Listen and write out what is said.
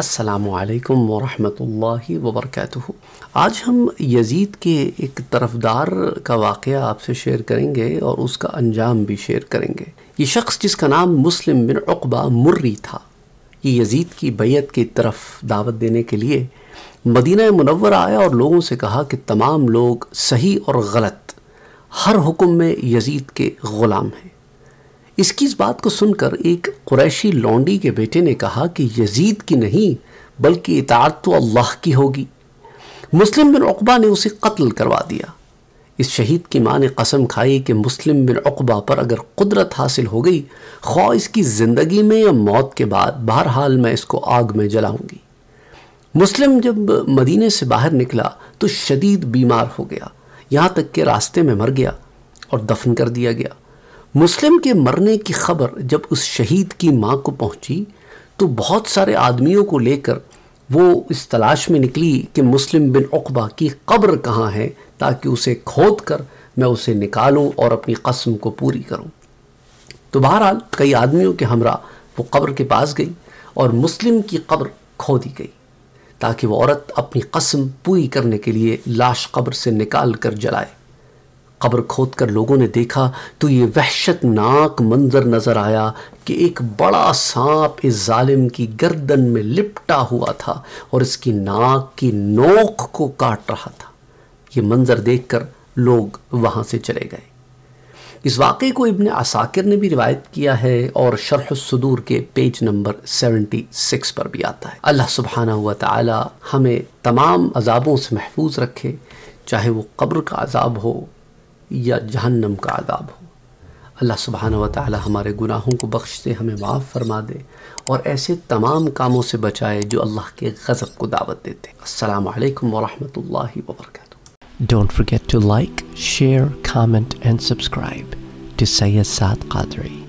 असलकम वरहमल वबरक आज हम यजीद के एक तरफदार का वाक़ आपसे शेयर करेंगे और उसका अंजाम भी शेयर करेंगे ये शख्स जिसका नाम मुस्लिम बिन अकबा मुर्री था ये यजीद की बैत की तरफ दावत देने के लिए मदीना मनवर आया और लोगों से कहा कि तमाम लोग सही और गलत हर हुक्म में यजीद के ग़ुलाम हैं इसकी इस बात को सुनकर एक कुरैशी लौंडी के बेटे ने कहा कि यजीद की नहीं बल्कि इतार तो अल्लाह की होगी मुस्लिम बिन अकबा ने उसे कत्ल करवा दिया इस शहीद की माँ ने कसम खाई कि मुस्लिम बिन अकबा पर अगर कुदरत हासिल हो गई ख्वा इसकी ज़िंदगी में या मौत के बाद बहरहाल मैं इसको आग में जलाऊंगी मुस्लिम जब मदीने से बाहर निकला तो शदीद बीमार हो गया यहाँ तक के रास्ते में मर गया और दफन कर दिया गया मुस्लिम के मरने की खबर जब उस शहीद की माँ को पहुंची तो बहुत सारे आदमियों को लेकर वो इस तलाश में निकली कि मुस्लिम बिन अकबा की कब्र कहाँ है ताकि उसे खोद कर मैं उसे निकालूं और अपनी कस्म को पूरी करूं तो बहरहाल कई आदमियों के हमरा वो कब्र के पास गई और मुस्लिम की कब्र खोदी गई ताकि वो औरत अपनी कस्म पूरी करने के लिए लाश कब्र से निकाल कर जलाए कब्र खोद कर लोगों ने देखा तो ये वहशतनाक मंजर नज़र आया कि एक बड़ा सांप इस जालिम की गर्दन में लिपटा हुआ था और इसकी नाक की नोक को काट रहा था ये मंजर देख कर लोग वहाँ से चले गए इस वाक़े को इबन असाकिर ने भी रिवायत किया है और शरह सदूर के पेज नंबर 76 पर भी आता है अल्लाह सुबहाना हुआ ताला हमें तमाम अजाबों से महफूज रखे चाहे वो कब्र का अजाब हो या जहन्नम का आदाब हो अल्लाह सुबहान व ताली हमारे गुनाहों को बख्श दे हमें माफ़ फरमा दे और ऐसे तमाम कामों से बचाए जो अल्लाह के गज़ब को दावत देते हैं असलकम वरहमल वर्क don't forget to like share comment and subscribe to सैद Saad